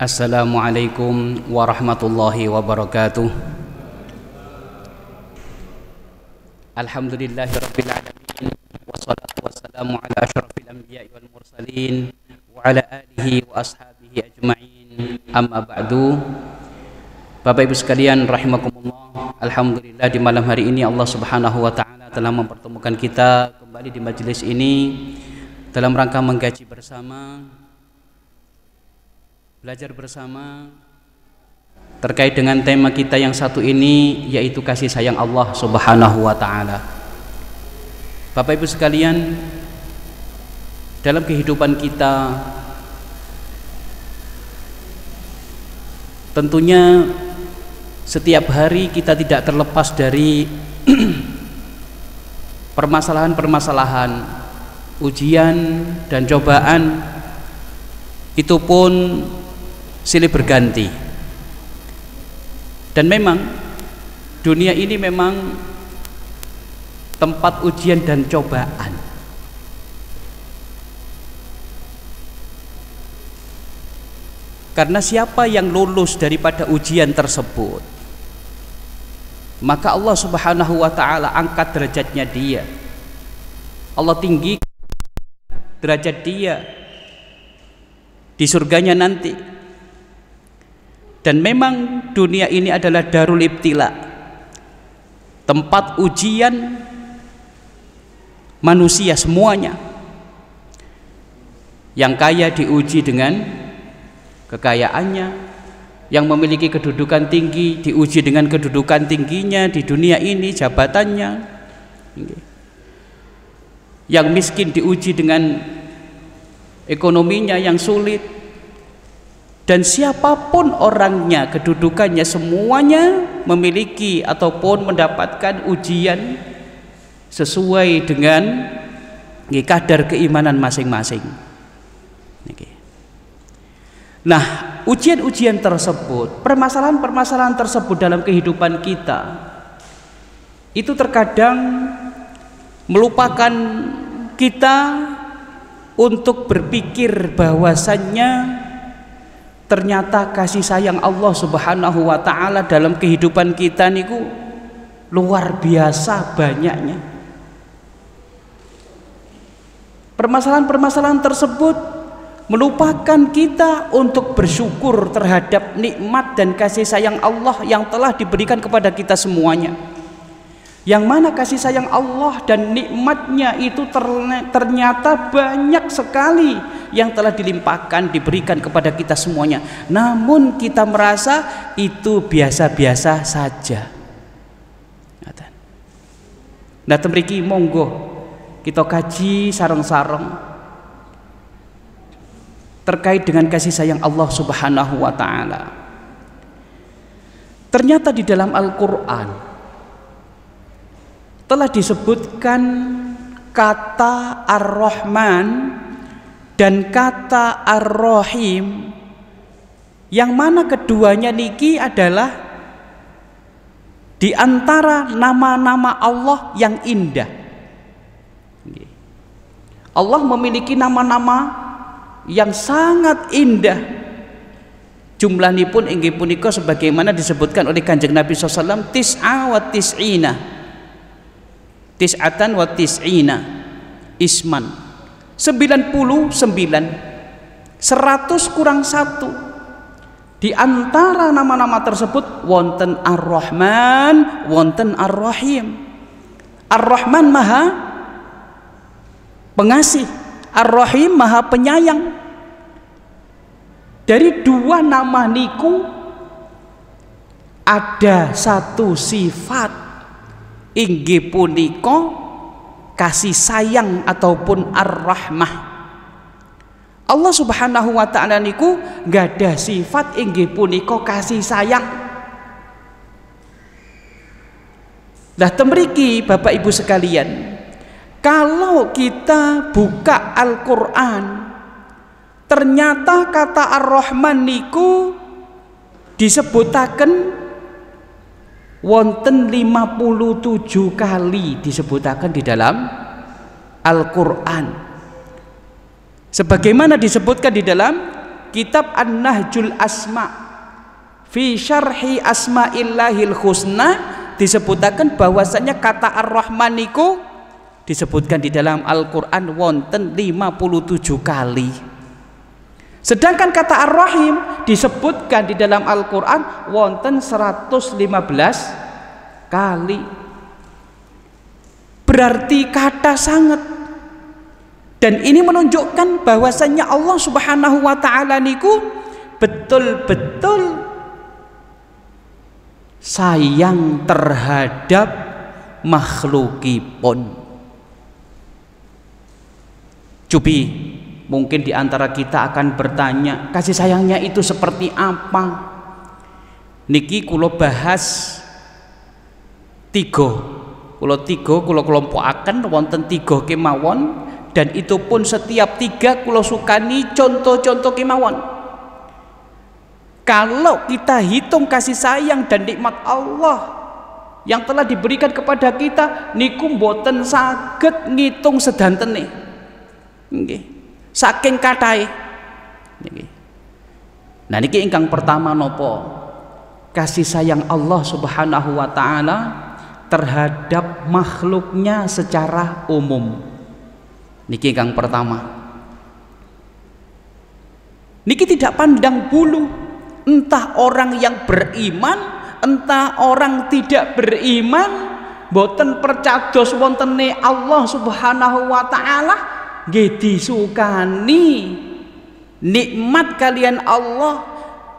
Assalamualaikum warahmatullahi wabarakatuh Alhamdulillahi rabbil alamin Wassalatu wassalamu ala ashrafil anbiya wal mursalin Wa ala alihi wa ashabihi ajma'in Amma ba'du Bapak ibu sekalian rahimakumullah Alhamdulillah di malam hari ini Allah subhanahu wa ta'ala telah mempertemukan kita kembali di majelis ini Dalam rangka mengkaji bersama belajar bersama terkait dengan tema kita yang satu ini yaitu kasih sayang Allah Subhanahu wa taala. Bapak Ibu sekalian, dalam kehidupan kita tentunya setiap hari kita tidak terlepas dari permasalahan-permasalahan, ujian dan cobaan itu pun silih berganti dan memang dunia ini memang tempat ujian dan cobaan karena siapa yang lulus daripada ujian tersebut maka Allah subhanahu wa ta'ala angkat derajatnya dia Allah tinggi derajat dia di surganya nanti dan memang dunia ini adalah darul ibtila. Tempat ujian manusia semuanya. Yang kaya diuji dengan kekayaannya, yang memiliki kedudukan tinggi diuji dengan kedudukan tingginya di dunia ini jabatannya yang miskin diuji dengan ekonominya yang sulit dan siapapun orangnya, kedudukannya semuanya memiliki ataupun mendapatkan ujian sesuai dengan kadar keimanan masing-masing. Nah, ujian-ujian tersebut, permasalahan-permasalahan tersebut dalam kehidupan kita itu terkadang melupakan kita untuk berpikir bahwasannya ternyata kasih sayang Allah Subhanahu wa taala dalam kehidupan kita niku luar biasa banyaknya. Permasalahan-permasalahan tersebut melupakan kita untuk bersyukur terhadap nikmat dan kasih sayang Allah yang telah diberikan kepada kita semuanya yang mana kasih sayang Allah dan nikmatnya itu ternyata banyak sekali yang telah dilimpahkan diberikan kepada kita semuanya namun kita merasa itu biasa-biasa saja nah temriki monggo kita kaji sarong-sarong terkait dengan kasih sayang Allah subhanahu wa ta'ala ternyata di dalam Al-Quran telah disebutkan kata Ar-Rahman dan kata Ar-Rahim yang mana keduanya niki adalah di antara nama-nama Allah yang indah. Allah memiliki nama-nama yang sangat indah jumlah ini pun inggih punika sebagaimana disebutkan oleh kanjeng Nabi SAW tis'a wa tis'ina tis'atan wa tis'ina isman 99 100 kurang 1 di antara nama-nama tersebut wonten Ar-Rahman wonten Ar-Rahim Ar-Rahman maha pengasih Ar-Rahim maha penyayang dari dua nama niku ada satu sifat inggi puniko kasih sayang ataupun ar-rahmah Allah Subhanahu wa taala niku gak ada sifat inggi puniko kasih sayang Nah temeriki Bapak Ibu sekalian kalau kita buka Al-Quran ternyata kata Ar-Rahman niku disebutakan wonten 57 kali disebutakan di dalam Al-Qur'an. Sebagaimana disebutkan di dalam kitab An-Nahjul Asma fi syarhi asmaillahil husna disebutakan bahwasanya kata ar rahman disebutkan di dalam Al-Qur'an wonten 57 kali. Sedangkan kata Ar-Rahim disebutkan di dalam Al-Qur'an wonten 115 kali. Berarti kata sangat dan ini menunjukkan bahwasannya Allah Subhanahu wa taala niku betul-betul sayang terhadap makhlukipun. Cubi Mungkin di antara kita akan bertanya, kasih sayangnya itu seperti apa? Niki kulo bahas tiga kulo tiga kulo kelompok akan wonten tiga kemawon dan itu pun setiap tiga kulo sukani contoh-contoh kemawon kalau kita hitung kasih sayang dan nikmat Allah yang telah diberikan kepada kita niku boten saged ngitung sedanten e. nih. okay saking katai niki nah niki ingkang pertama nopo kasih sayang Allah Subhanahu wa taala terhadap makhluknya secara umum niki ingkang pertama niki tidak pandang bulu entah orang yang beriman entah orang tidak beriman boten percados wontene Allah Subhanahu wa taala nggih disukani nikmat kalian Allah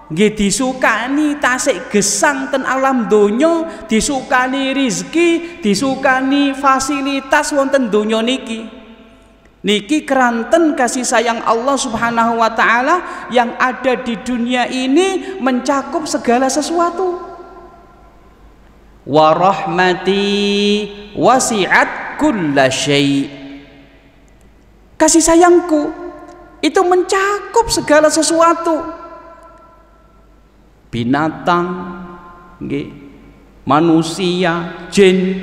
nggih disukani tasik gesang ten alam donya disukani rizki disukani fasilitas wonten donya niki niki keranten kasih sayang Allah Subhanahu wa taala yang ada di dunia ini mencakup segala sesuatu wa rahmati wasi'at kulla syai' kasih sayangku itu mencakup segala sesuatu binatang manusia jin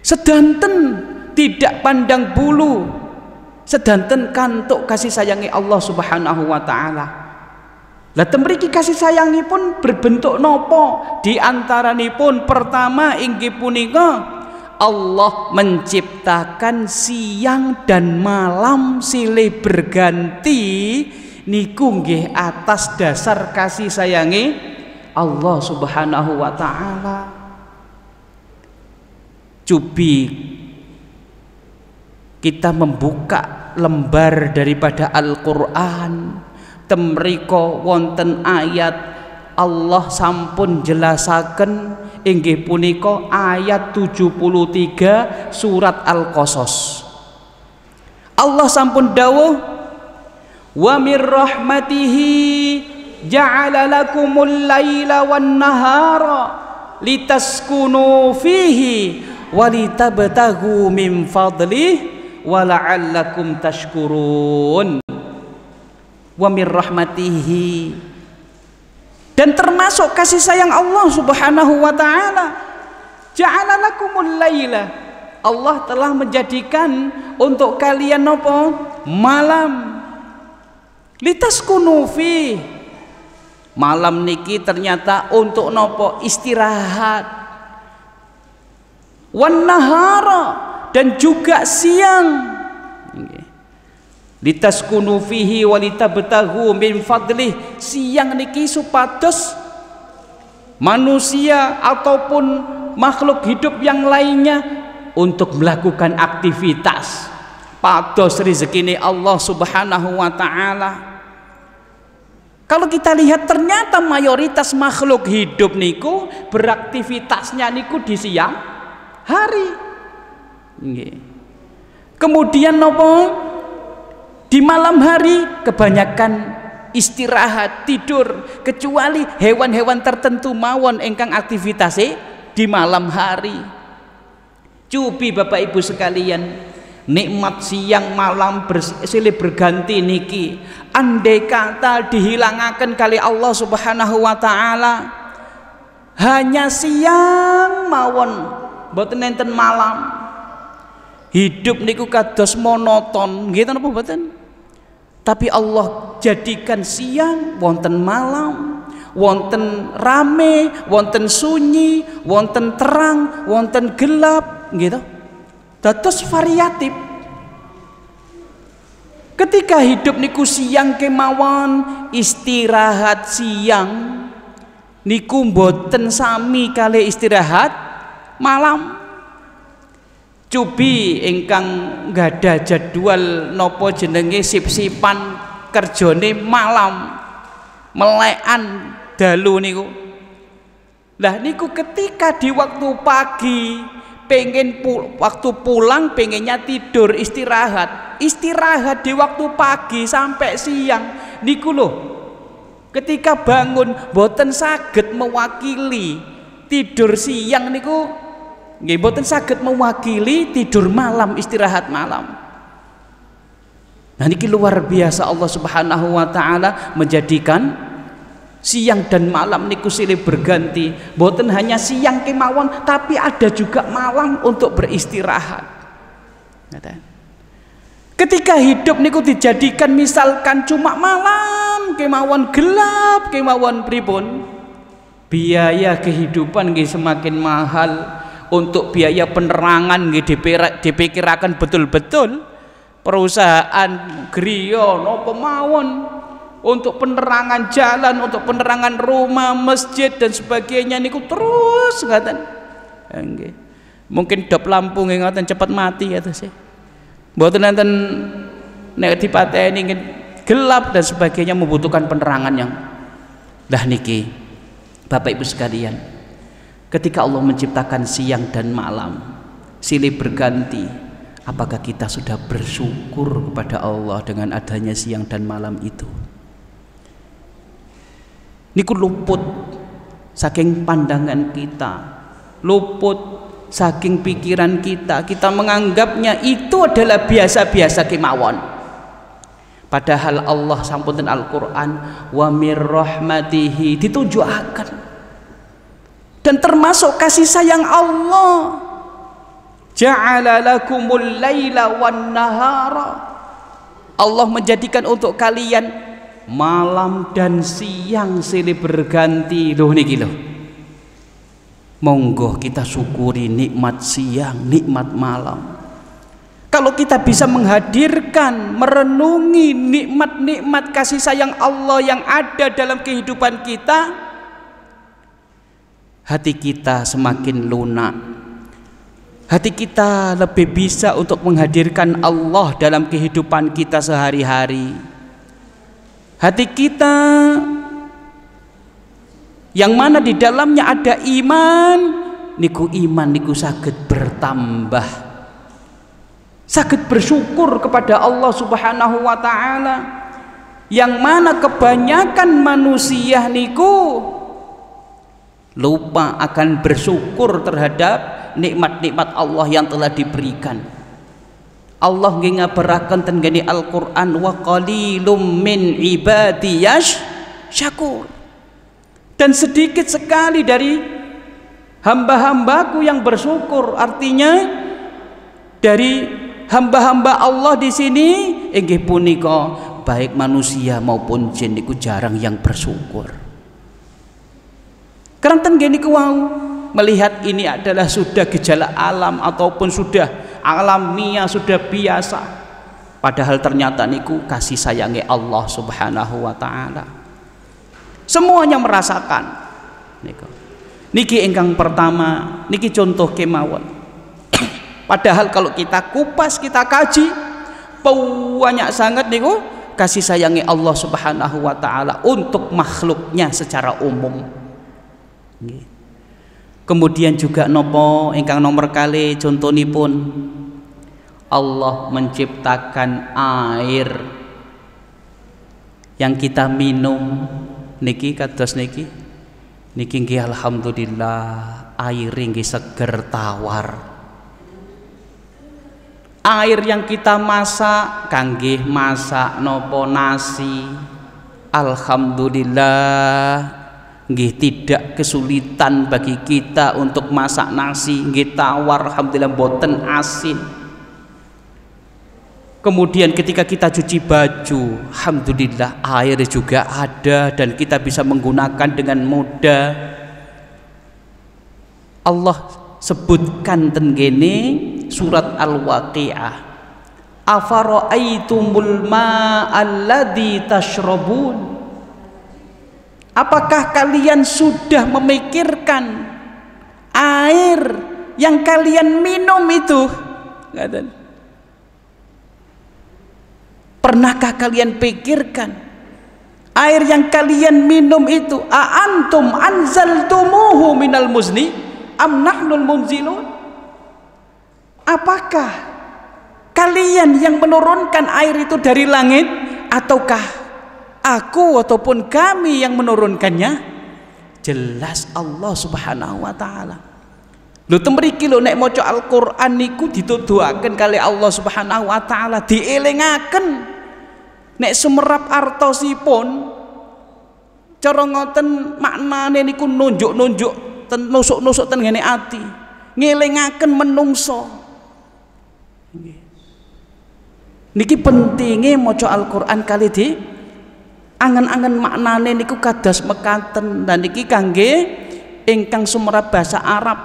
sedanten tidak pandang bulu sedanten kantuk kasih sayangi Allah subhanahu wa ta'ala lah temeriki kasih sayangi pun berbentuk nopo di antara pertama inggi punika Allah menciptakan siang dan malam silih berganti niku nggih atas dasar kasih sayangi Allah Subhanahu wa taala. Cubi kita membuka lembar daripada Al-Qur'an temriko wonten ayat Allah sampun jelasaken inggih punika ayat 73 surat Al-Qasas. Allah sampun dawuh wa mir rahmatihi ja'ala lakumul laila wan nahara litaskunu fihi wa min fadlihi wa tashkurun wa mir rahmatihi dan termasuk kasih sayang Allah Subhanahu wa taala. Ja'alalakumul laila. Allah telah menjadikan untuk kalian nopo malam. Litaskunu fi. Malam niki ternyata untuk nopo istirahat. Wan nahara dan juga siang litaskunu fihi walitabtahu min fadlih siang niki supados manusia ataupun makhluk hidup yang lainnya untuk melakukan aktivitas pados rezekine Allah Subhanahu wa taala kalau kita lihat ternyata mayoritas makhluk hidup niku beraktivitasnya niku di siang hari Kemudian nopo di malam hari kebanyakan istirahat, tidur, kecuali hewan-hewan tertentu mawon engkang aktivitasnya di malam hari. Cupi Bapak Ibu sekalian, nikmat siang malam silih berganti niki. Andai kata dihilangkan kali Allah Subhanahu wa taala hanya siang mawon boten enten malam hidup niku kados monoton gitu napa boten tapi Allah jadikan siang wonten malam, wonten rame, wonten sunyi, wonten terang, wonten gelap, gitu. Tetes variatif. Ketika hidup niku siang kemawon, istirahat siang niku boten sami kali istirahat malam cubi ingkang ada jadwal nopo jenenge sip-sipan kerjone malam melekan dalu niku lah niku ketika di waktu pagi pengen pu waktu pulang pengennya tidur istirahat istirahat di waktu pagi sampai siang niku loh ketika bangun boten saged mewakili tidur siang niku nggih sakit mewakili tidur malam istirahat malam nah ini luar biasa Allah subhanahu wa ta'ala menjadikan siang dan malam niku silih berganti boten hanya siang kemawon tapi ada juga malam untuk beristirahat ketika hidup niku dijadikan misalkan cuma malam kemawon gelap kemawon pribun biaya kehidupan nggih semakin mahal untuk biaya penerangan dipikirkan betul-betul perusahaan griya no pemawon untuk penerangan jalan, untuk penerangan rumah, masjid dan sebagainya niku terus ngaten. Ya, Mungkin dop lampu nggih ngaten cepat mati ya to sih. Mboten negatif nek dipateni gelap dan sebagainya membutuhkan penerangan yang dah niki. Bapak Ibu sekalian, Ketika Allah menciptakan siang dan malam, silih berganti, apakah kita sudah bersyukur kepada Allah dengan adanya siang dan malam itu? Niku luput saking pandangan kita, luput saking pikiran kita, kita menganggapnya itu adalah biasa-biasa kemawon. Padahal Allah sampunten Al-Qur'an wa mir rahmatihi ditujuakan dan termasuk kasih sayang Allah Allah menjadikan untuk kalian malam dan siang silih berganti loh niki loh monggo kita syukuri nikmat siang nikmat malam kalau kita bisa menghadirkan merenungi nikmat-nikmat kasih sayang Allah yang ada dalam kehidupan kita hati kita semakin lunak. Hati kita lebih bisa untuk menghadirkan Allah dalam kehidupan kita sehari-hari. Hati kita yang mana di dalamnya ada iman, niku iman niku sakit bertambah. Sakit bersyukur kepada Allah Subhanahu wa taala. Yang mana kebanyakan manusia niku lupa akan bersyukur terhadap nikmat-nikmat Allah yang telah diberikan Allah ngabarakan dengan Al-Quran wa qalilum min ibadiyash syakur dan sedikit sekali dari hamba-hambaku yang bersyukur artinya dari hamba-hamba Allah di sini inggih punika baik manusia maupun jin jarang yang bersyukur kan gini kewau melihat ini adalah sudah gejala alam ataupun sudah alamiah sudah biasa padahal ternyata niku kasih sayangi Allah subhanahu wa ta'ala semuanya merasakan niku niki engkang pertama niki contoh kemauan padahal kalau kita kupas kita kaji banyak sangat niku kasih sayangi Allah subhanahu wa ta'ala untuk makhluknya secara umum Kemudian juga nopo ingkang nomor kali ini contoh pun Allah menciptakan air yang kita minum niki kados niki niki nggih alhamdulillah air ringgi seger tawar air yang kita masak kangge masak nopo nasi alhamdulillah nggih tidak kesulitan bagi kita untuk masak nasi nggih tawar alhamdulillah boten asin kemudian ketika kita cuci baju alhamdulillah air juga ada dan kita bisa menggunakan dengan mudah Allah sebutkan tenggene surat al-waqiah afara'aitumul ma'alladzi tashrabun Apakah kalian sudah memikirkan air yang kalian minum itu? Pernahkah kalian pikirkan air yang kalian minum itu? Aantum anzal anzaltumuhu minal muzni am nahnul munzilun? Apakah kalian yang menurunkan air itu dari langit ataukah aku ataupun kami yang menurunkannya jelas Allah Subhanahu wa taala lu temeriki lo nek moco Al-Qur'an niku dituduhakan kali Allah Subhanahu wa taala dielingaken nek sumerap artosipun cara ngoten maknane niku nunjuk-nunjuk ten nusuk-nusuk ten ngene ati ngelingaken menungso niki pentingnya maca Al-Qur'an kali di angen-angen maknane niku kados mekaten dan niki kangge ingkang sumrap bahasa Arab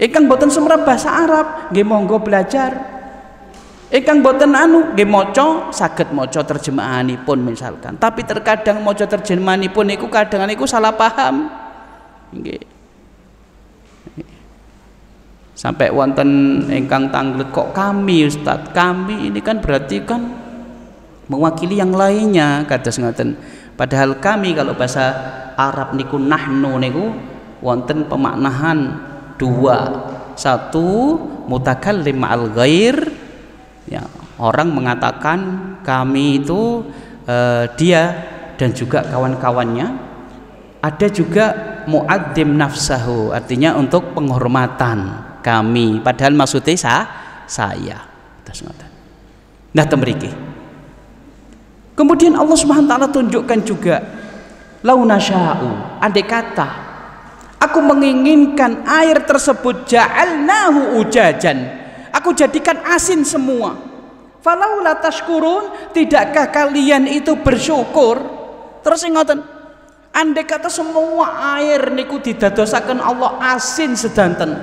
ingkang boten sumrap bahasa Arab nggih monggo belajar ingkang boten anu nggih maca saged maca terjemahanipun misalkan tapi terkadang maca terjemahanipun niku kadang niku salah paham nggih sampai wonten ingkang tanglet kok kami Ustadz kami ini kan berarti kan mewakili yang lainnya kados ngoten padahal kami kalau bahasa Arab niku nahnu niku wonten pemaknahan dua satu mutakallim ma'al ghair ya orang mengatakan kami itu eh, dia dan juga kawan-kawannya ada juga muadzim nafsahu artinya untuk penghormatan kami padahal maksudnya sah, saya nah temeriki. Kemudian Allah Subhanahu taala tunjukkan juga launa sya'u. Andai kata aku menginginkan air tersebut ja'alnahu ujajan. Aku jadikan asin semua. Falaula tashkurun, tidakkah kalian itu bersyukur? Terus ingatan, Andai kata semua air niku dosakan Allah asin sedanten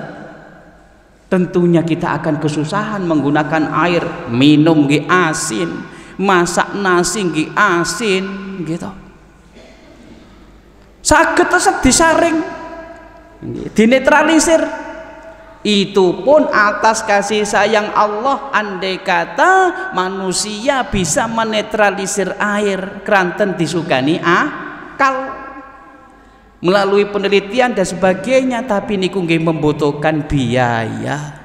tentunya kita akan kesusahan menggunakan air minum di asin masak nasi nggih asin gitu sakit tetap disaring dinetralisir itu pun atas kasih sayang Allah andai kata manusia bisa menetralisir air keranten disukani akal ah, melalui penelitian dan sebagainya tapi ini membutuhkan biaya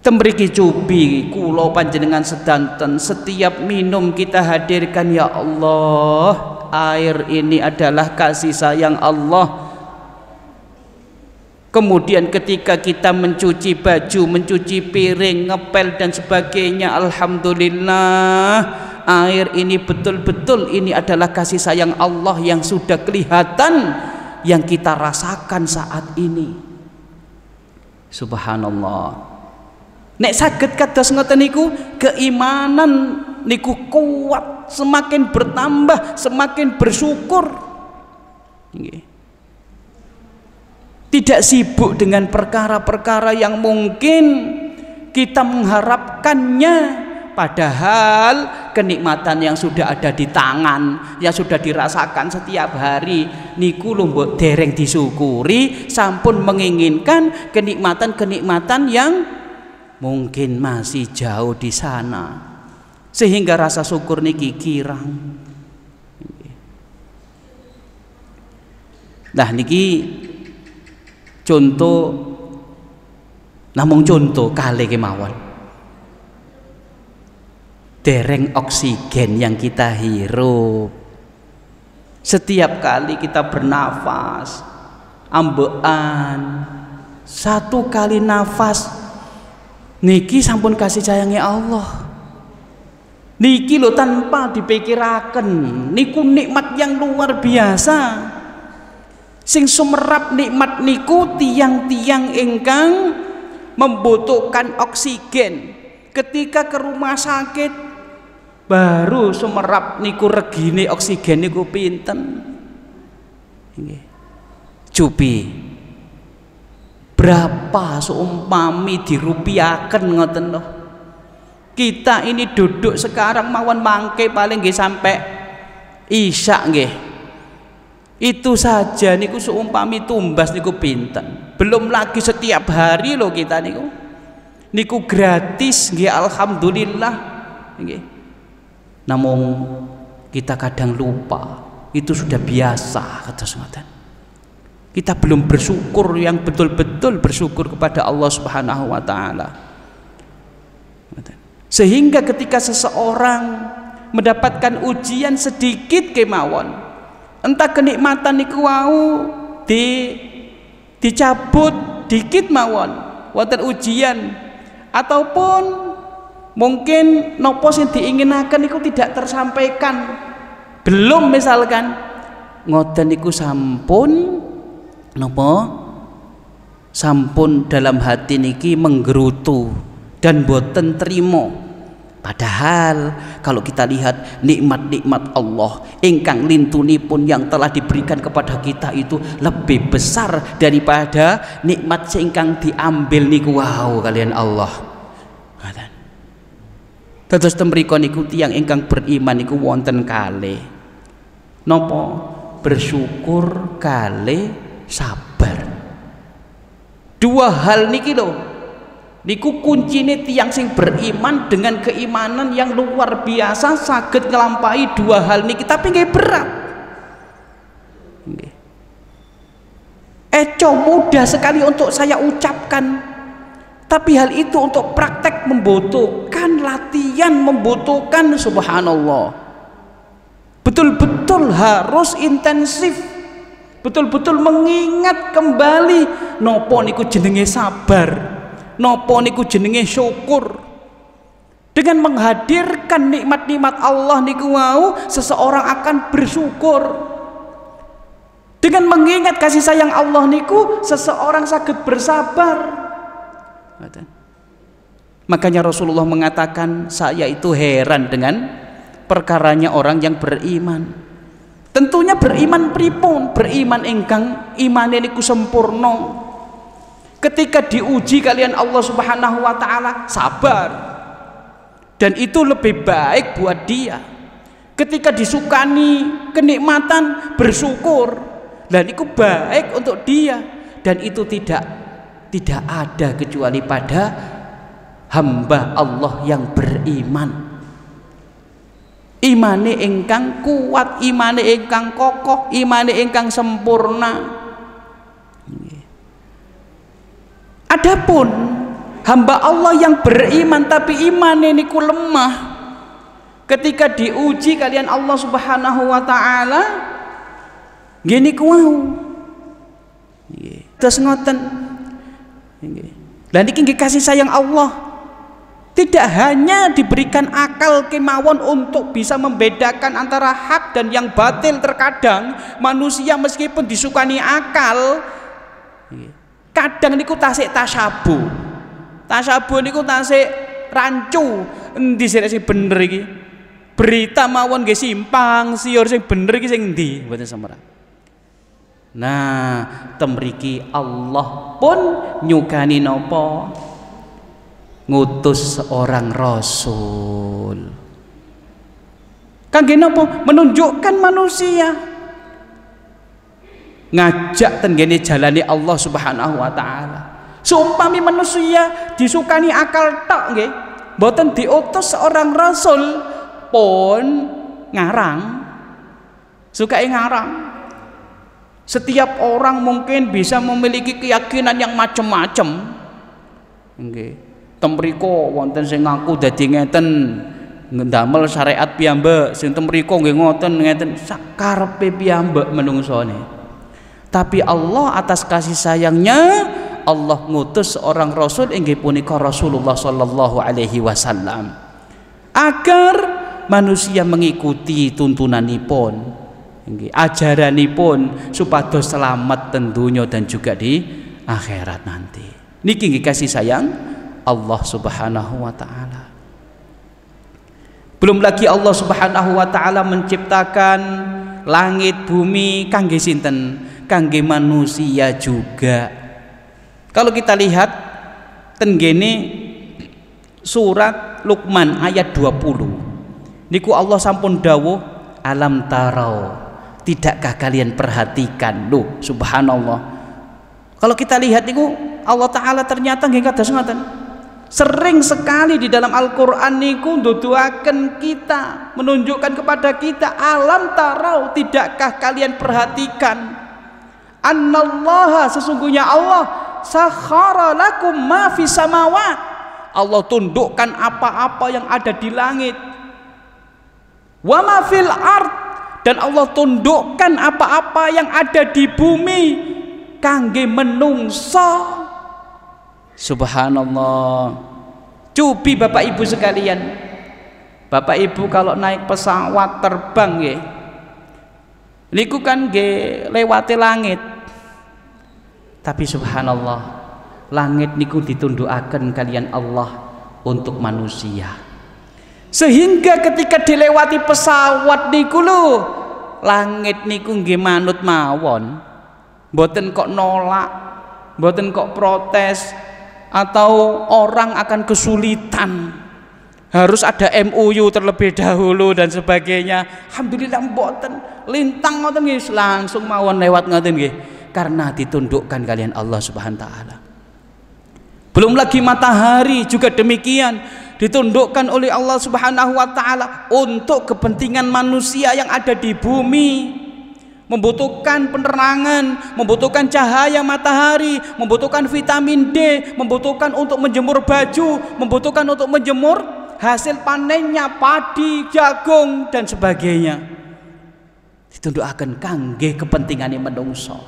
Tembriki cubi kulo panjenengan sedanten setiap minum kita hadirkan ya Allah air ini adalah kasih sayang Allah kemudian ketika kita mencuci baju mencuci piring ngepel dan sebagainya Alhamdulillah air ini betul-betul ini adalah kasih sayang Allah yang sudah kelihatan yang kita rasakan saat ini Subhanallah Nek sakit kados ngoten niku keimanan niku kuat semakin bertambah semakin bersyukur tidak sibuk dengan perkara-perkara yang mungkin kita mengharapkannya padahal kenikmatan yang sudah ada di tangan yang sudah dirasakan setiap hari niku lumbuk dereng disyukuri sampun menginginkan kenikmatan-kenikmatan yang mungkin masih jauh di sana sehingga rasa syukur niki kirang nah niki contoh namun contoh kali kemawon dereng oksigen yang kita hirup setiap kali kita bernafas ambean satu kali nafas niki sampun kasih sayangnya Allah niki lo tanpa dipikirakan niku nikmat yang luar biasa sing sumerap nikmat niku tiang-tiang ingkang membutuhkan oksigen ketika ke rumah sakit baru sumerap niku regine oksigen niku pinten cupi berapa seumpami dirupiakan ngoten loh kita ini duduk sekarang mawon mangke paling nggih sampai isya nggih itu saja niku seumpami tumbas niku pinten belum lagi setiap hari loh kita niku niku gratis nggih alhamdulillah nggih namun kita kadang lupa itu sudah biasa kata semata kita belum bersyukur yang betul-betul bersyukur kepada Allah Subhanahu wa taala. Sehingga ketika seseorang mendapatkan ujian sedikit kemawon, entah kenikmatan niku wau di dicabut dikit mawon wonten ujian ataupun mungkin nopo yang diinginkan itu tidak tersampaikan belum misalkan ngoten niku sampun nopo sampun dalam hati niki menggerutu dan boten terima Padahal kalau kita lihat nikmat-nikmat Allah ingkang lintuni pun yang telah diberikan kepada kita itu lebih besar daripada nikmat ingkang diambil niku wow kalian Allah. Terus temriko niku tiang ingkang beriman niku wonten kali. Nopo bersyukur kali dua hal niki loh niku ini tiang sing beriman dengan keimanan yang luar biasa sakit ngelampai dua hal niki tapi nggak berat eh Eco mudah sekali untuk saya ucapkan tapi hal itu untuk praktek membutuhkan latihan membutuhkan subhanallah betul-betul harus intensif betul-betul mengingat kembali nopo niku jenenge sabar nopo niku jenenge syukur dengan menghadirkan nikmat-nikmat Allah niku wau seseorang akan bersyukur dengan mengingat kasih sayang Allah niku seseorang sakit bersabar makanya Rasulullah mengatakan saya itu heran dengan perkaranya orang yang beriman tentunya beriman pripun beriman ingkang iman ku sempurna ketika diuji kalian Allah subhanahu wa ta'ala sabar dan itu lebih baik buat dia ketika disukani kenikmatan bersyukur dan itu baik untuk dia dan itu tidak tidak ada kecuali pada hamba Allah yang beriman imane ingkang kuat imane ingkang kokoh imane ingkang sempurna adapun hamba Allah yang beriman tapi iman ini ku lemah ketika diuji kalian Allah subhanahu wa ta'ala gini ku mau terus ngoten dan ini kasih sayang Allah tidak hanya diberikan akal kemauan untuk bisa membedakan antara hak dan yang batil terkadang manusia meskipun disukani akal kadang niku tasik tasabu tasabu niku tasik rancu endi sing bener iki berita mawon nggih simpang siur sing bener iki sing endi mboten semerang nah temriki Allah pun nyukani nopo ngutus seorang rasul kangge napa menunjukkan manusia ngajak tenggene jalani Allah Subhanahu wa taala seumpami manusia disukani akal tak, nggih mboten diutus seorang rasul pun ngarang suka ngarang setiap orang mungkin bisa memiliki keyakinan yang macam-macam temriko wonten sing ngaku dadi ngeten ngendamel syariat piyambak sing temriko nggih ngoten ngeten sakarepe piyambak menungsone tapi Allah atas kasih sayangnya Allah ngutus seorang rasul inggih punika Rasulullah sallallahu alaihi wasallam agar manusia mengikuti tuntunanipun nggih ajaranipun supados selamat tentunya dan juga di akhirat nanti niki nggih kasih sayang Allah Subhanahu wa taala. Belum lagi Allah Subhanahu wa taala menciptakan langit bumi kangge sinten? Kangge manusia juga. Kalau kita lihat tenggini surat Luqman ayat 20. Niku Allah sampun dawuh alam tarau. Tidakkah kalian perhatikan? Loh, subhanallah. Kalau kita lihat niku Allah taala ternyata nggih kados ngoten sering sekali di dalam Al-Qur'an niku nduduaken kita menunjukkan kepada kita alam tarau tidakkah kalian perhatikan annallaha sesungguhnya Allah sakhara lakum ma fi samawat Allah tundukkan apa-apa yang ada di langit wa ma fil ard dan Allah tundukkan apa-apa yang ada di bumi kangge menungso Subhanallah. Cupi Bapak Ibu sekalian. Bapak Ibu kalau naik pesawat terbang ya, Niku kan nggih lewati langit. Tapi subhanallah, langit niku ditundukaken kalian Allah untuk manusia. Sehingga ketika dilewati pesawat niku lho, langit niku nggih manut mawon. Mboten kok nolak, mboten kok protes, atau orang akan kesulitan harus ada MUU terlebih dahulu dan sebagainya Alhamdulillah mboten lintang ngoten nggih langsung mawon lewat ngoten nggih karena ditundukkan kalian Allah Subhanahu taala belum lagi matahari juga demikian ditundukkan oleh Allah Subhanahu wa taala untuk kepentingan manusia yang ada di bumi membutuhkan penerangan, membutuhkan cahaya matahari, membutuhkan vitamin D, membutuhkan untuk menjemur baju, membutuhkan untuk menjemur hasil panennya padi, jagung dan sebagainya. akan kangge yang menungso.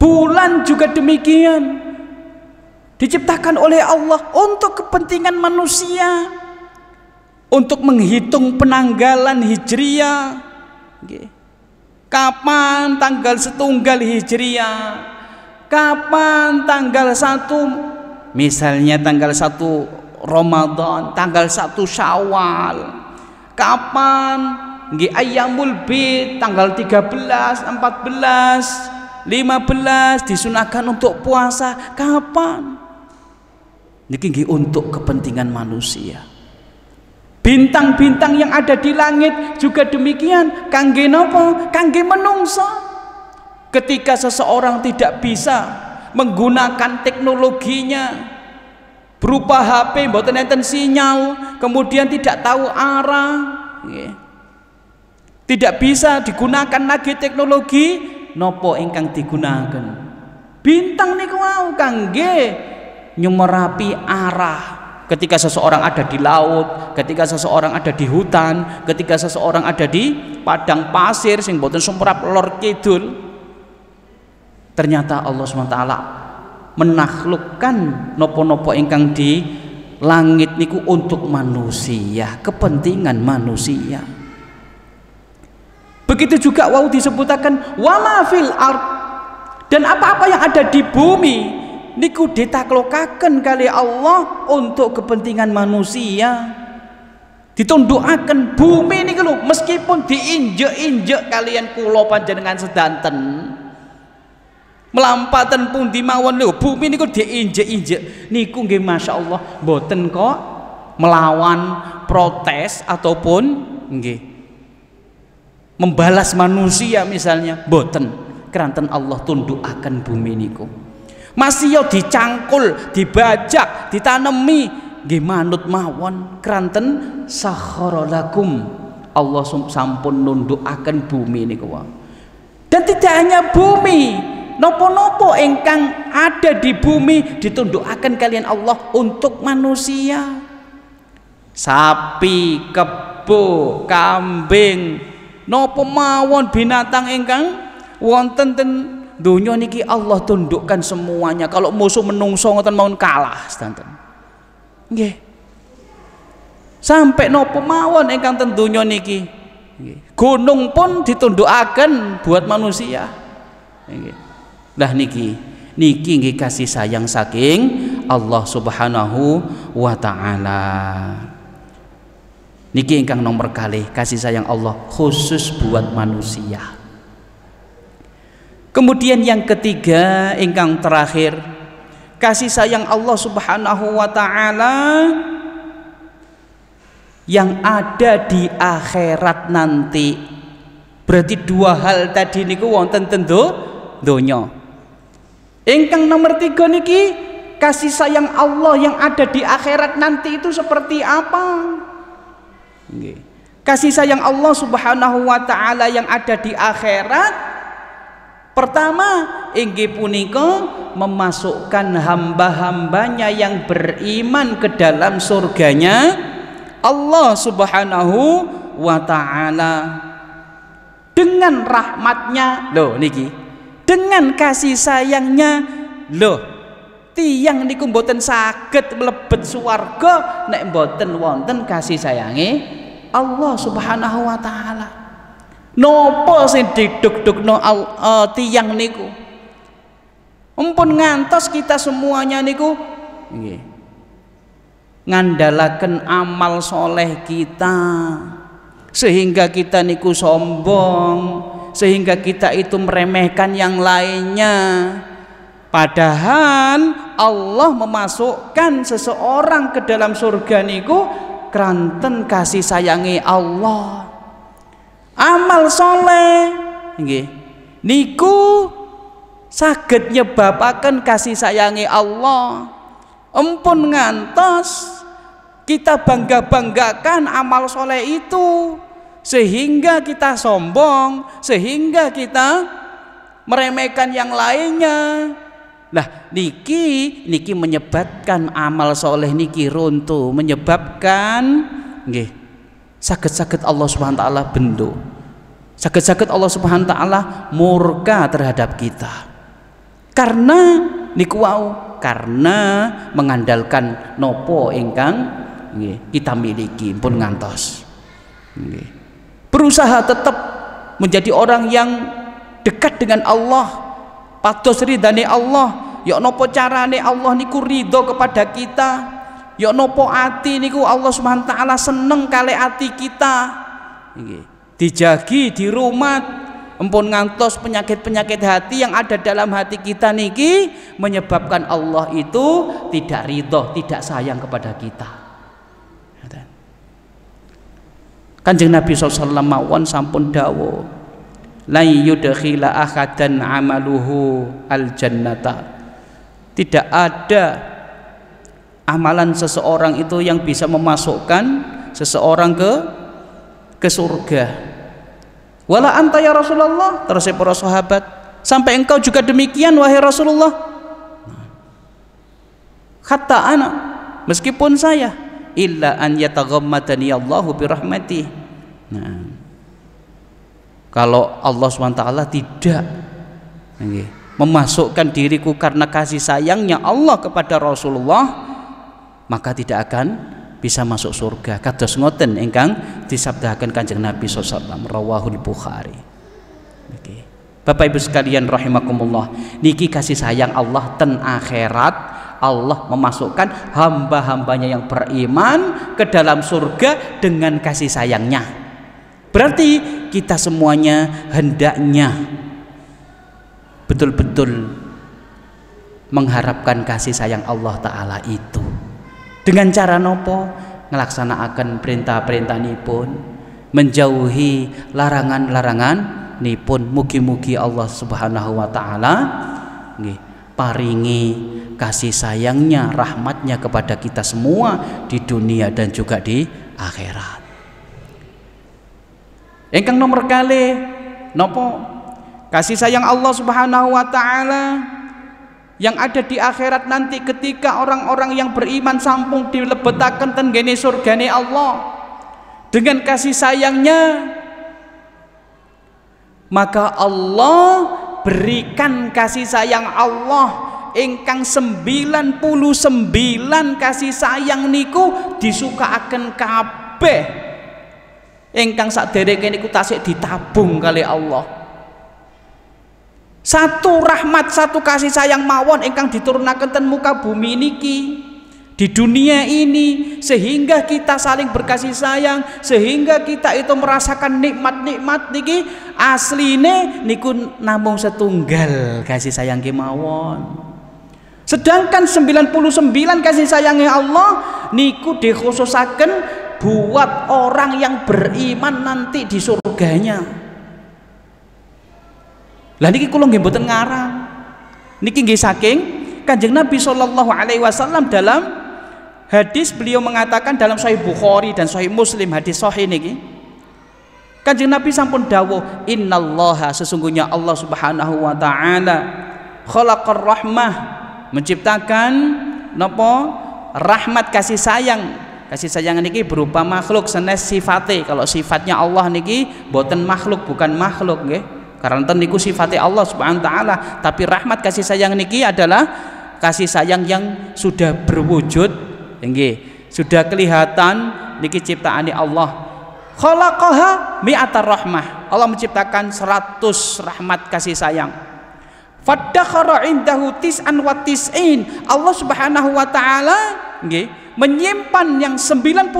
Bulan juga demikian. Diciptakan oleh Allah untuk kepentingan manusia. Untuk menghitung penanggalan hijriah kapan tanggal setunggal hijriah kapan tanggal satu misalnya tanggal satu Ramadan tanggal satu Syawal kapan nggih ayamul bid tanggal 13 14 15 disunahkan untuk puasa kapan niki untuk kepentingan manusia Bintang-bintang yang ada di langit juga demikian. Kangge nopo? Kangge menungsa. Ketika seseorang tidak bisa menggunakan teknologinya berupa HP mboten enten sinyal, kemudian tidak tahu arah, Tidak bisa digunakan lagi teknologi nopo ingkang digunakan. Bintang niku wau kangge nyumerapi arah ketika seseorang ada di laut, ketika seseorang ada di hutan, ketika seseorang ada di padang pasir sing boten sumrap lor kidul. Ternyata Allah SWT menaklukkan nopo-nopo ingkang di langit niku untuk manusia, kepentingan manusia. Begitu juga wau disebutakan wama fil ard dan apa-apa yang ada di bumi niku ditaklukaken kali Allah untuk kepentingan manusia ditundukaken bumi niku lho meskipun diinjek-injek kalian kula panjenengan sedanten melampatan pun dimawon lho bumi niku diinjek-injek niku nggih masyaallah boten kok melawan protes ataupun nggih membalas manusia misalnya boten keranten Allah tundukaken bumi niku masih yo dicangkul dibajak ditanemi nggih manut mawon kranten sakharalakum Allah sampun nundukaken bumi niku dan tidak hanya bumi nopo-nopo engkang ada di bumi ditundukaken kalian Allah untuk manusia sapi kebo kambing nopo mawon binatang engkang wonten ten dunia niki Allah tundukkan semuanya kalau musuh menungso ngoten mau kalah sedanten nggih sampai nopo mawon ingkang ten dunia niki gunung pun ditundukaken buat manusia nggih lah niki niki nggih kasih sayang saking Allah Subhanahu wa taala niki ingkang nomor kali kasih sayang Allah khusus buat manusia Kemudian yang ketiga ingkang terakhir kasih sayang Allah Subhanahu wa taala yang ada di akhirat nanti. Berarti dua hal tadi niku wonten tentu donya. Ingkang nomor tiga niki kasih sayang Allah yang ada di akhirat nanti itu seperti apa? Kasih sayang Allah Subhanahu wa taala yang ada di akhirat Pertama, inggih punika memasukkan hamba-hambanya yang beriman ke dalam surganya Allah Subhanahu wa taala. Dengan rahmatnya, loh niki. Dengan kasih sayangnya, loh tiang niku mboten saged mlebet swarga nek mboten wonten kasih sayange Allah Subhanahu wa taala. Nopo sing diduk-dukno uh, e, tiang niku? Empun ngantos kita semuanya niku nggih. Ngandalakan amal soleh kita sehingga kita niku sombong, sehingga kita itu meremehkan yang lainnya. Padahal Allah memasukkan seseorang ke dalam surga niku keranten kasih sayangi Allah amal soleh nggih niku saged nyebabaken kasih sayangi Allah empun ngantos kita bangga-banggakan amal soleh itu sehingga kita sombong sehingga kita meremehkan yang lainnya Nah, niki niki menyebabkan amal soleh niki runtuh menyebabkan nggih sakit-sakit Allah Subhanahu wa taala bendo. sakit-sakit Allah Subhanahu wa taala murka terhadap kita karena nikuau karena mengandalkan nopo ingkang kita miliki pun ngantos berusaha tetap menjadi orang yang dekat dengan Allah patos ridane Allah ya nopo carane Allah niku ridho kepada kita Yo ya nopo ati niku Allah Subhanahu taala seneng kali ati kita nggih dijagi di rumah empun ngantos penyakit-penyakit hati yang ada dalam hati kita niki menyebabkan Allah itu tidak ridho, tidak sayang kepada kita. Kanjeng Nabi SAW mawon sampun dawo la akad ahadan amaluhu al jannata tidak ada amalan seseorang itu yang bisa memasukkan seseorang ke ke surga wala anta ya Rasulullah terus ya para sahabat sampai engkau juga demikian wahai Rasulullah kata anak meskipun saya illa an yataghammadani Allahu bi nah kalau Allah SWT tidak memasukkan diriku karena kasih sayangnya Allah kepada Rasulullah maka tidak akan bisa masuk surga kados ngoten ingkang disabdakan Kanjeng Nabi sallallahu rawahul Bukhari okay. Bapak Ibu sekalian rahimakumullah niki kasih sayang Allah ten akhirat Allah memasukkan hamba-hambanya yang beriman ke dalam surga dengan kasih sayangnya berarti kita semuanya hendaknya betul-betul mengharapkan kasih sayang Allah Ta'ala itu dengan cara nopo melaksanakan perintah-perintah nipun, menjauhi larangan-larangan nipun. Mugi-mugi Allah Subhanahu wa taala paringi kasih sayangnya, rahmatnya kepada kita semua di dunia dan juga di akhirat. Engkang nomor kali nopo kasih sayang Allah Subhanahu wa taala yang ada di akhirat nanti ketika orang-orang yang beriman sampung dilebetakan tenggene surgane Allah dengan kasih sayangnya maka Allah berikan kasih sayang Allah ingkang 99 kasih sayang niku disuka akan kabeh ingkang sadereke niku tasik ditabung kali Allah satu rahmat, satu kasih sayang mawon ingkang diturunkan ten muka bumi niki di dunia ini sehingga kita saling berkasih sayang sehingga kita itu merasakan nikmat-nikmat niki asline niku namung setunggal kasih sayang kemawon sedangkan 99 kasih sayangnya Allah niku dikhususakan buat orang yang beriman nanti di surganya lah niki kula nggih mboten ngarang. Niki nggih saking Kanjeng Nabi sallallahu alaihi wasallam dalam hadis beliau mengatakan dalam Sahih Bukhari dan Sahih Muslim hadis sahih niki. Kanjeng Nabi sampun dawuh, "Innallaha sesungguhnya Allah Subhanahu wa taala khalaqar rahmah menciptakan napa rahmat kasih sayang kasih sayang niki berupa makhluk senes sifate kalau sifatnya Allah niki boten makhluk bukan makhluk nggih karena ten niku sifatnya Allah Subhanahu wa taala tapi rahmat kasih sayang niki adalah kasih sayang yang sudah berwujud nggih sudah kelihatan niki ciptaane Allah khalaqaha mi'atar rahmah Allah menciptakan seratus rahmat kasih sayang fadakhara indahu tis'an wa Allah Subhanahu wa taala menyimpan yang 99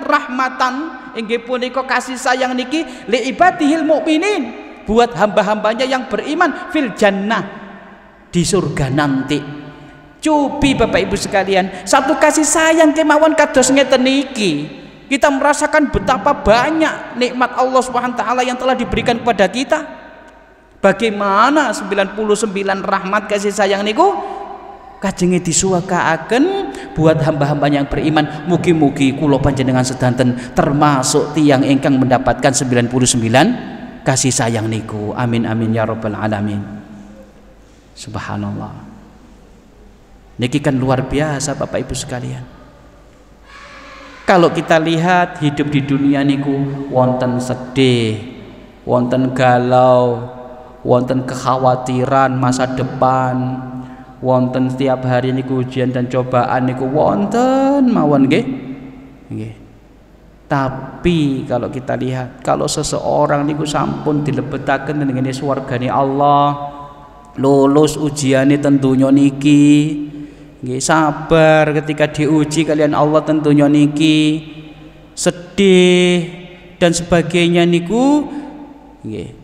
rahmatan inggih punika kasih sayang niki li ibadihil mukminin buat hamba-hambanya yang beriman fil jannah di surga nanti cubi Bapak Ibu sekalian satu kasih sayang kemauan kados ngeten iki kita merasakan betapa banyak nikmat Allah swt yang telah diberikan kepada kita. Bagaimana 99 rahmat kasih sayang niku disuaka akan buat hamba-hamba yang beriman. Mugi-mugi kula panjenengan sedanten termasuk tiang ingkang mendapatkan 99 kasih sayang niku amin amin ya rabbal alamin subhanallah niki kan luar biasa Bapak Ibu sekalian kalau kita lihat hidup di dunia niku wonten sedih wonten galau wonten kekhawatiran masa depan wonten setiap hari niku ujian dan cobaan niku wonten mawon nggih nggih tapi kalau kita lihat, kalau seseorang niku sampun dilebetaken dengan swargane Allah, lulus ujiannya tentunya niki, nggak sabar ketika diuji kalian Allah tentunya niki, sedih dan sebagainya niku, nggih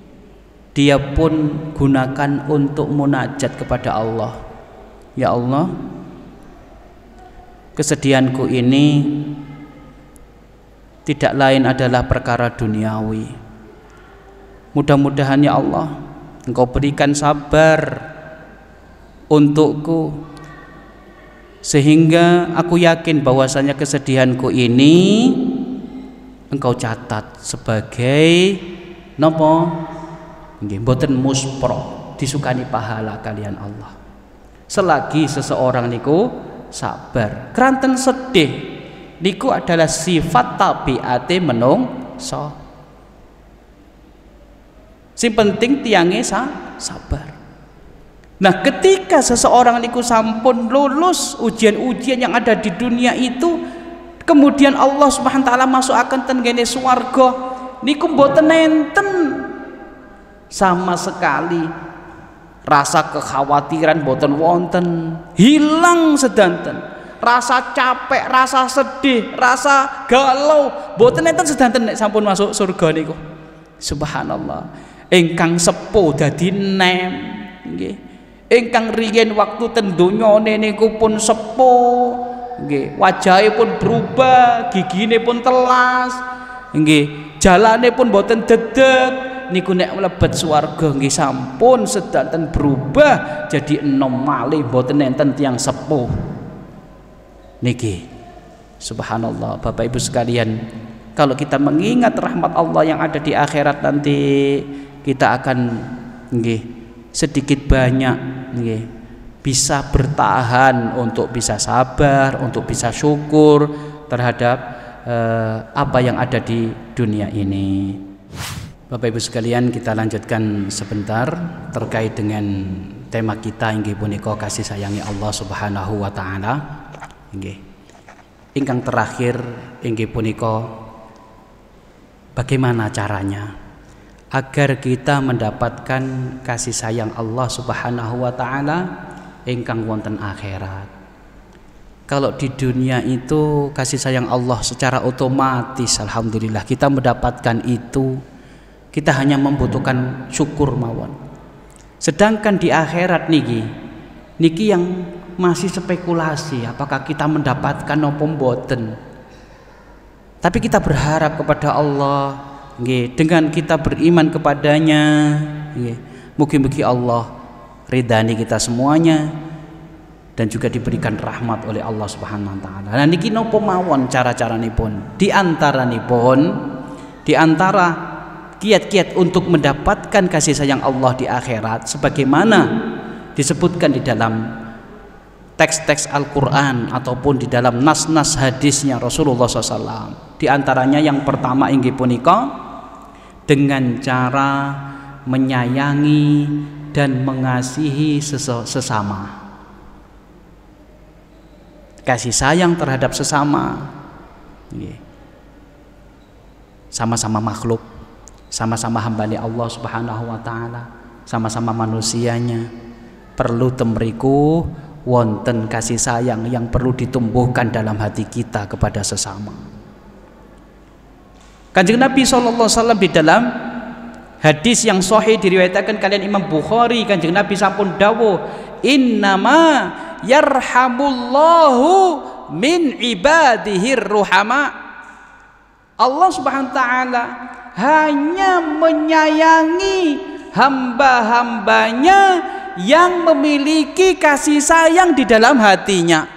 dia pun gunakan untuk munajat kepada Allah. Ya Allah, kesedihanku ini tidak lain adalah perkara duniawi. Mudah-mudahan ya Allah, Engkau berikan sabar untukku sehingga aku yakin bahwasanya kesedihanku ini engkau catat sebagai nopo nggih mboten muspro disukani pahala kalian Allah selagi seseorang niku sabar keranten sedih niku adalah sifat tabiate so si penting tiangnya sa sabar Nah ketika seseorang niku sampun lulus ujian-ujian yang ada di dunia itu kemudian Allah subhanahu Wa ta'ala masuk akan tenggene suwargo niku mboten nenten sama sekali rasa kekhawatiran boten wonten hilang sedanten rasa capek, rasa sedih, rasa galau. Boten enten sedanten nek sampun masuk surga niku. Subhanallah. Engkang sepo jadi nem, Engkang rigen waktu ten donyane niku pun sepo. Wajahnya pun berubah, gigine pun telas, nggih. Jalane pun boten dedet, niku nek mlebet swarga nggih sampun sedanten berubah jadi enom malih boten enten tiang sepuh niki subhanallah Bapak Ibu sekalian kalau kita mengingat rahmat Allah yang ada di akhirat nanti kita akan nge sedikit banyak nge bisa bertahan untuk bisa sabar untuk bisa syukur terhadap eh, apa yang ada di dunia ini Bapak Ibu sekalian kita lanjutkan sebentar terkait dengan tema kita yang puniko kasih sayangi Allah Subhanahu wa taala. Nggih. Ingkang terakhir inggih punika bagaimana caranya agar kita mendapatkan kasih sayang Allah Subhanahu wa taala ingkang wonten akhirat. Kalau di dunia itu kasih sayang Allah secara otomatis alhamdulillah kita mendapatkan itu kita hanya membutuhkan syukur mawon. Sedangkan di akhirat niki niki yang masih spekulasi apakah kita mendapatkan nopo mboten tapi kita berharap kepada Allah dengan kita beriman kepadanya mungkin-mungkin Allah ridhani kita semuanya dan juga diberikan rahmat oleh Allah Subhanahu wa taala. Nah niki nopo mawon cara cara pun Di antaranipun di antara kiat-kiat untuk mendapatkan kasih sayang Allah di akhirat sebagaimana disebutkan di dalam teks-teks Al-Quran ataupun di dalam nas-nas hadisnya Rasulullah SAW di antaranya yang pertama inggi punika dengan cara menyayangi dan mengasihi sesama kasih sayang terhadap sesama sama-sama makhluk sama-sama hambani Allah subhanahu wa ta'ala sama-sama manusianya perlu temriku wonten kasih sayang yang perlu ditumbuhkan dalam hati kita kepada sesama. Kanjeng Nabi SAW di dalam hadis yang sahih diriwayatkan kalian Imam Bukhari Kanjeng Nabi sampun dawo innama yarhamullahu min ibadihi ruhama Allah Subhanahu wa taala hanya menyayangi hamba-hambanya yang memiliki kasih sayang di dalam hatinya.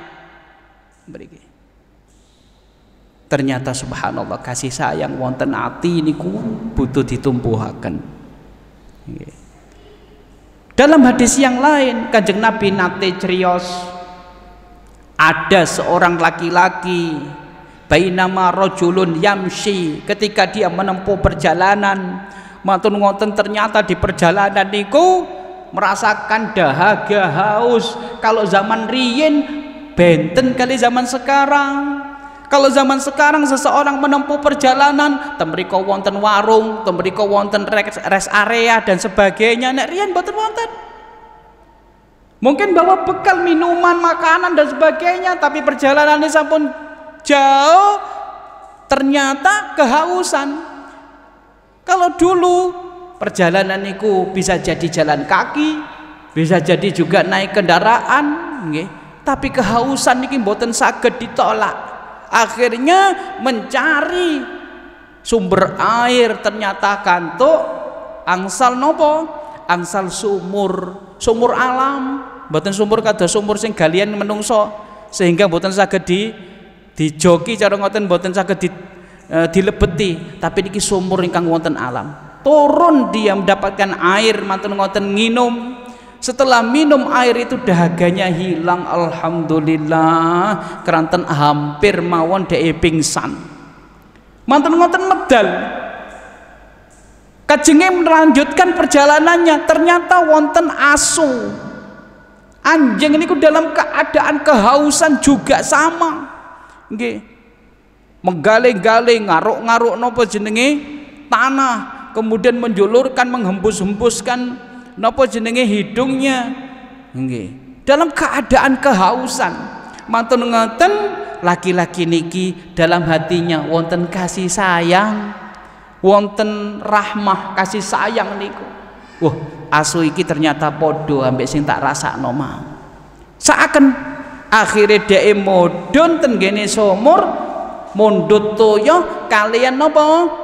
Ternyata subhanallah kasih sayang wonten ati niku butuh ditumbuhkan. Dalam hadis yang lain Kanjeng Nabi nate cerios ada seorang laki-laki bayi nama rojulun yamshi ketika dia menempuh perjalanan matun ngoten ternyata di perjalanan niku merasakan dahaga haus kalau zaman riyin benten kali zaman sekarang kalau zaman sekarang seseorang menempuh perjalanan temriko wonten warung temriko wonten rest area dan sebagainya nek riyin boten wonten mungkin bawa bekal minuman makanan dan sebagainya tapi perjalanannya sampun jauh ternyata kehausan kalau dulu perjalanan itu bisa jadi jalan kaki bisa jadi juga naik kendaraan nggih tapi kehausan niki mboten saged ditolak akhirnya mencari sumber air ternyata kantuk angsal nopo angsal sumur sumur alam mboten sumur kado sumur sing galian menungso sehingga mboten saged di dijoki cara ngoten mboten saged di, e, dilebeti tapi niki sumur ingkang wonten alam turun dia mendapatkan air mantun ngoten minum setelah minum air itu dahaganya hilang alhamdulillah keranten hampir mawon de pingsan mantun ngoten medal kajenge melanjutkan perjalanannya ternyata wonten asu anjing ini dalam keadaan kehausan juga sama nggih gali galing ngaruk-ngaruk nopo jenenge tanah kemudian menjulurkan menghembus-hembuskan nopo jenenge hidungnya nggih dalam keadaan kehausan mantun ngoten laki-laki niki dalam hatinya wonten kasih sayang wonten rahmah kasih sayang niku wah asu iki ternyata podo ambek sing tak rasa noma seakan akhirnya dia modon tenggene somur mundut toyo kalian nopo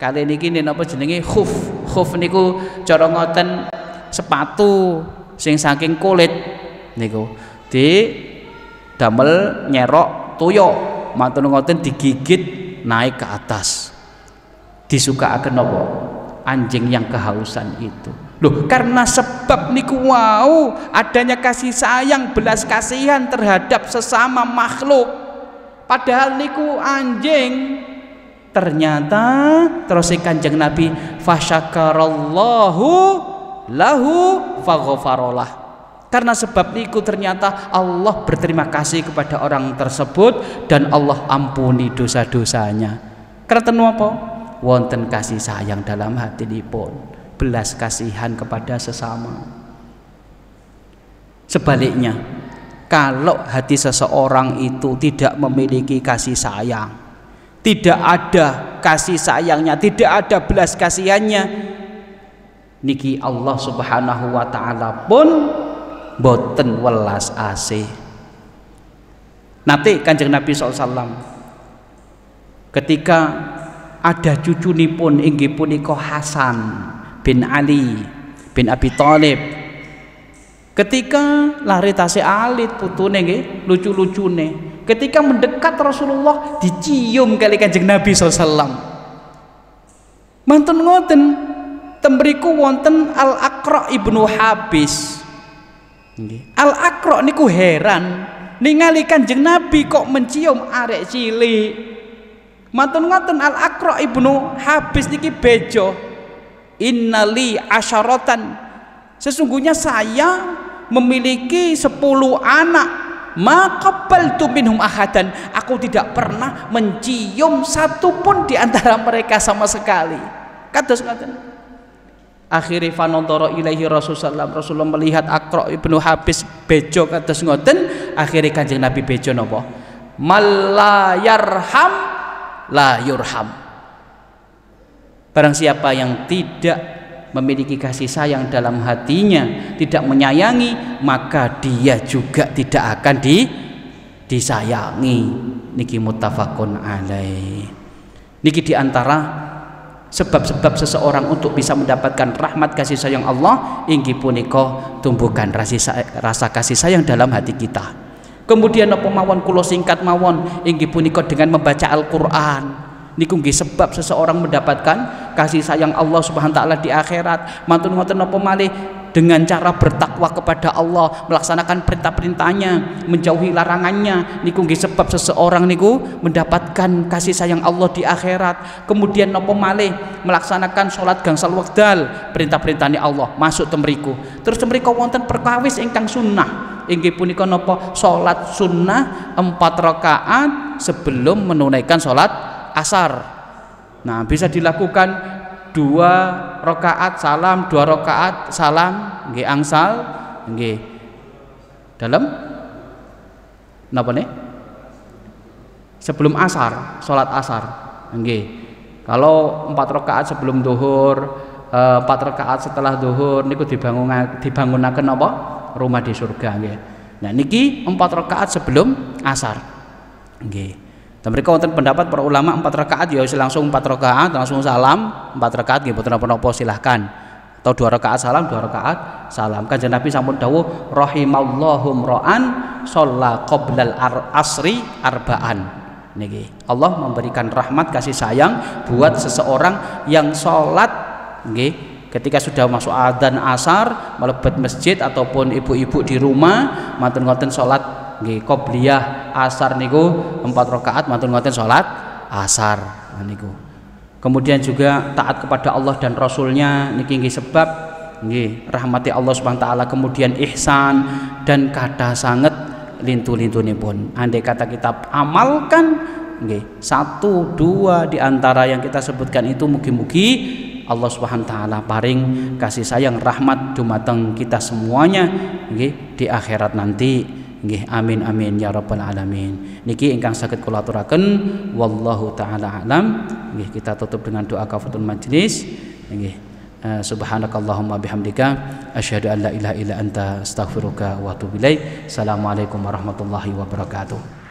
kali ini gini napa jenenge khuf khuf niku cara ngoten sepatu sing saking kulit niku di damel nyerok tuyo matur ngoten digigit naik ke atas disuka akan napa anjing yang kehausan itu loh karena sebab niku wow adanya kasih sayang belas kasihan terhadap sesama makhluk padahal niku anjing ternyata terus kanjeng Nabi fasyakarallahu lahu faghfarolah karena sebab niku ternyata Allah berterima kasih kepada orang tersebut dan Allah ampuni dosa-dosanya Karena apa wonten kasih sayang dalam hati pun belas kasihan kepada sesama sebaliknya kalau hati seseorang itu tidak memiliki kasih sayang tidak ada kasih sayangnya, tidak ada belas kasihannya. Niki Allah Subhanahu wa taala pun boten welas asih. Nanti Kanjeng Nabi SAW ketika ada cucu nipun inggih punika Hasan bin Ali bin Abi Thalib. Ketika lari tasih alit putune nggih, lucu-lucune ketika mendekat Rasulullah dicium kali kanjeng Nabi SAW mantun ngoten tembriku wonten al akro ibnu habis al akro niku heran ningali kanjeng Nabi kok mencium arek cili mantun ngoten al akro ibnu habis niki bejo innali asyaratan sesungguhnya saya memiliki sepuluh anak maqabbal tu minhum ahadan aku tidak pernah mencium satupun di antara mereka sama sekali kados ngoten akhiri fanadhara ilaihi Rasulullah Rasulullah melihat Akra ibnu Habis bejo kados ngoten akhiri Kanjeng Nabi bejo napa malayarham la yurham barang siapa yang tidak memiliki kasih sayang dalam hatinya, tidak menyayangi, maka dia juga tidak akan di disayangi. Niki mutafakun alai. Niki diantara sebab-sebab seseorang untuk bisa mendapatkan rahmat kasih sayang Allah inggi puniko tumbuhkan rasa, rasa kasih sayang dalam hati kita kemudian apa mawon kulo singkat mawon inggi puniko dengan membaca Al-Quran niku nggih sebab seseorang mendapatkan kasih sayang Allah Subhanahu taala di akhirat mantun ngoten napa malih dengan cara bertakwa kepada Allah melaksanakan perintah-perintahnya menjauhi larangannya niku nggih sebab seseorang niku mendapatkan kasih sayang Allah di akhirat kemudian napa malih melaksanakan sholat gangsal wekdal perintah-perintahnya Allah masuk temeriku terus temeriku wonten perkawis ingkang sunnah inggih punika nopo sholat sunnah empat rakaat sebelum menunaikan sholat asar. Nah, bisa dilakukan dua rokaat salam, dua rokaat salam, nggih angsal, nggih. Dalam napa nih? Sebelum asar, sholat asar, nggih. Kalau empat rokaat sebelum duhur, eh, empat rokaat setelah duhur, niku dibangun dibangunaken apa? Rumah di surga nggih. Nah niki empat rokaat sebelum asar, nggih dan mereka wonten pendapat para ulama empat rakaat ya langsung empat rakaat langsung salam empat rakaat gitu boten napa silahkan atau dua rakaat salam dua rakaat salam kanjeng Nabi sampun dawuh rahimallahu ra'an sholla qoblal ar asri arbaan niki Allah memberikan rahmat kasih sayang buat seseorang yang sholat nggih ketika sudah masuk adzan asar melebet masjid ataupun ibu-ibu di rumah matur ngoten sholat nggih qobliyah asar niku empat rakaat matur ngoten salat asar niku. Kemudian juga taat kepada Allah dan Rasulnya niki nggih sebab nggih rahmati Allah Subhanahu taala kemudian ihsan dan kata sangat lintu-lintune pun. Andai kata kita amalkan nggih satu dua di antara yang kita sebutkan itu mugi-mugi Allah Subhanahu taala paring kasih sayang rahmat dumateng kita semuanya nggih di akhirat nanti Nggih amin amin ya rabbal alamin. Niki ingkang saged kula aturaken wallahu taala alam. Nggih kita tutup dengan doa kafatul majlis. Nggih. Eh, subhanakallahumma bihamdika asyhadu an la ilaha illa anta astaghfiruka wa atubu ilaik. Assalamualaikum warahmatullahi wabarakatuh.